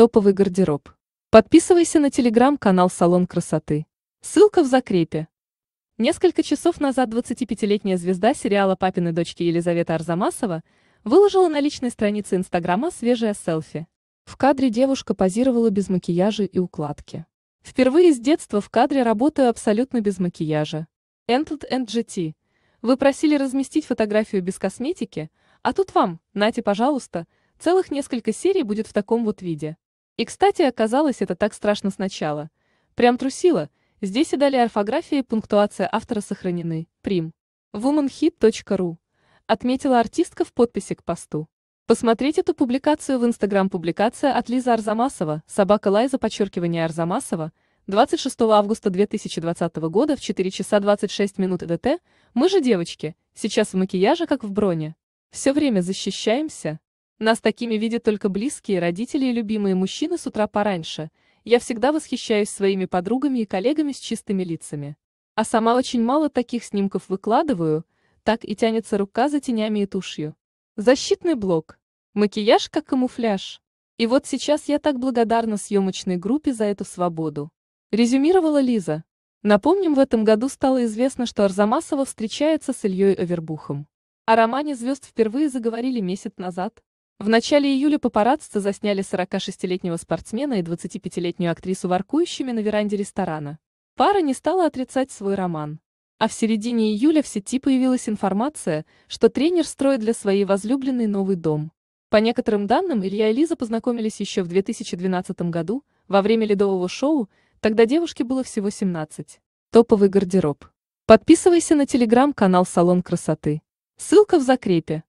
Топовый гардероб. Подписывайся на телеграм-канал «Салон красоты». Ссылка в закрепе. Несколько часов назад 25-летняя звезда сериала «Папины дочки» Елизавета Арзамасова выложила на личной странице Инстаграма свежее селфи. В кадре девушка позировала без макияжа и укладки. Впервые с детства в кадре работаю абсолютно без макияжа. Entled NGT. Вы просили разместить фотографию без косметики, а тут вам, нате, пожалуйста, целых несколько серий будет в таком вот виде. И, кстати, оказалось это так страшно сначала. Прям трусило. Здесь и далее орфография и пунктуация автора сохранены. Прим. womanhit.ru. Отметила артистка в подписи к посту. Посмотреть эту публикацию в Инстаграм публикация от Лизы Арзамасова, собака Лайза, подчеркивание Арзамасова, 26 августа 2020 года в 4 часа 26 минут ДТ, мы же девочки, сейчас в макияже, как в броне. Все время защищаемся. Нас такими видят только близкие, родители и любимые мужчины с утра пораньше. Я всегда восхищаюсь своими подругами и коллегами с чистыми лицами. А сама очень мало таких снимков выкладываю, так и тянется рука за тенями и тушью. Защитный блок. Макияж как камуфляж. И вот сейчас я так благодарна съемочной группе за эту свободу. Резюмировала Лиза. Напомним, в этом году стало известно, что Арзамасова встречается с Ильей Авербухом. О романе звезд впервые заговорили месяц назад. В начале июля папарацци засняли 46-летнего спортсмена и 25-летнюю актрису воркующими на веранде ресторана. Пара не стала отрицать свой роман. А в середине июля в сети появилась информация, что тренер строит для своей возлюбленной новый дом. По некоторым данным, Илья и Лиза познакомились еще в 2012 году, во время ледового шоу, тогда девушке было всего 17. Топовый гардероб. Подписывайся на телеграм-канал «Салон красоты». Ссылка в закрепе.